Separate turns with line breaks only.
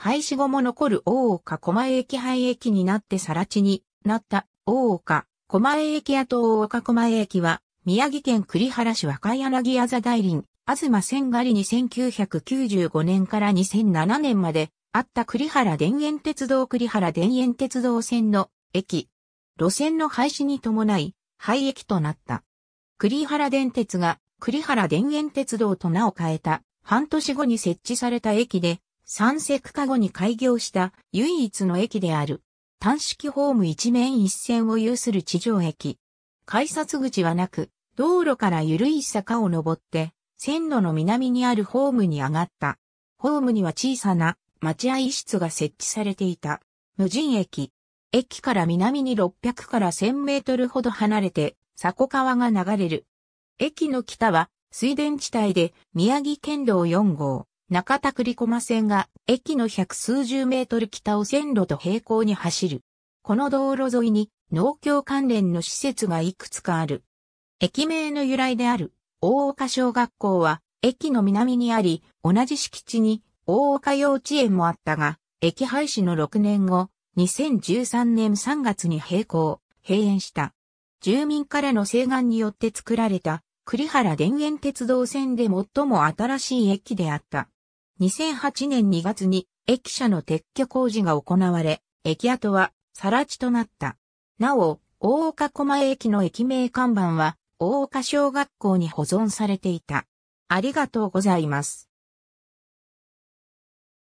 廃止後も残る大岡狛江駅廃駅になって更地になった大岡狛江駅跡大岡狛江駅は宮城県栗原市若柳屋座大林、東千狩りに1995年から2007年まであった栗原田園鉄道栗原田園鉄道線の駅。路線の廃止に伴い廃駅となった。栗原電鉄が栗原田園鉄道と名を変えた半年後に設置された駅で三石化後に開業した唯一の駅である。単式ホーム一面一線を有する地上駅。改札口はなく、道路から緩い坂を登って、線路の南にあるホームに上がった。ホームには小さな待合室が設置されていた。無人駅。駅から南に600から1000メートルほど離れて、迫川が流れる。駅の北は水田地帯で宮城県道4号、中田栗駒線が駅の百数十メートル北を線路と平行に走る。この道路沿いに農協関連の施設がいくつかある。駅名の由来である大岡小学校は駅の南にあり、同じ敷地に大岡幼稚園もあったが、駅廃止の6年後、2013年3月に閉校、閉園した。住民からの請願によって作られた栗原田園鉄道線で最も新しい駅であった。2008年2月に駅舎の撤去工事が行われ、駅跡は更地となった。なお、大岡駒江駅の駅名看板は、大岡小学校に保存されていた。ありがとうございます。